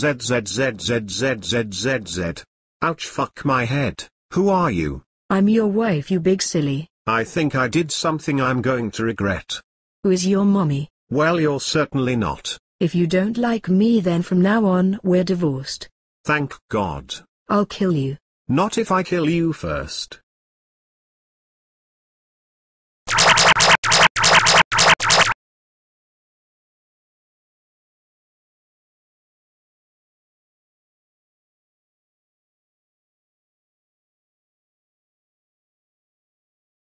ZZZZZZZZ. Ouch fuck my head, who are you? I'm your wife you big silly. I think I did something I'm going to regret. Who is your mommy? Well you're certainly not. If you don't like me then from now on we're divorced. Thank God. I'll kill you. Not if I kill you first.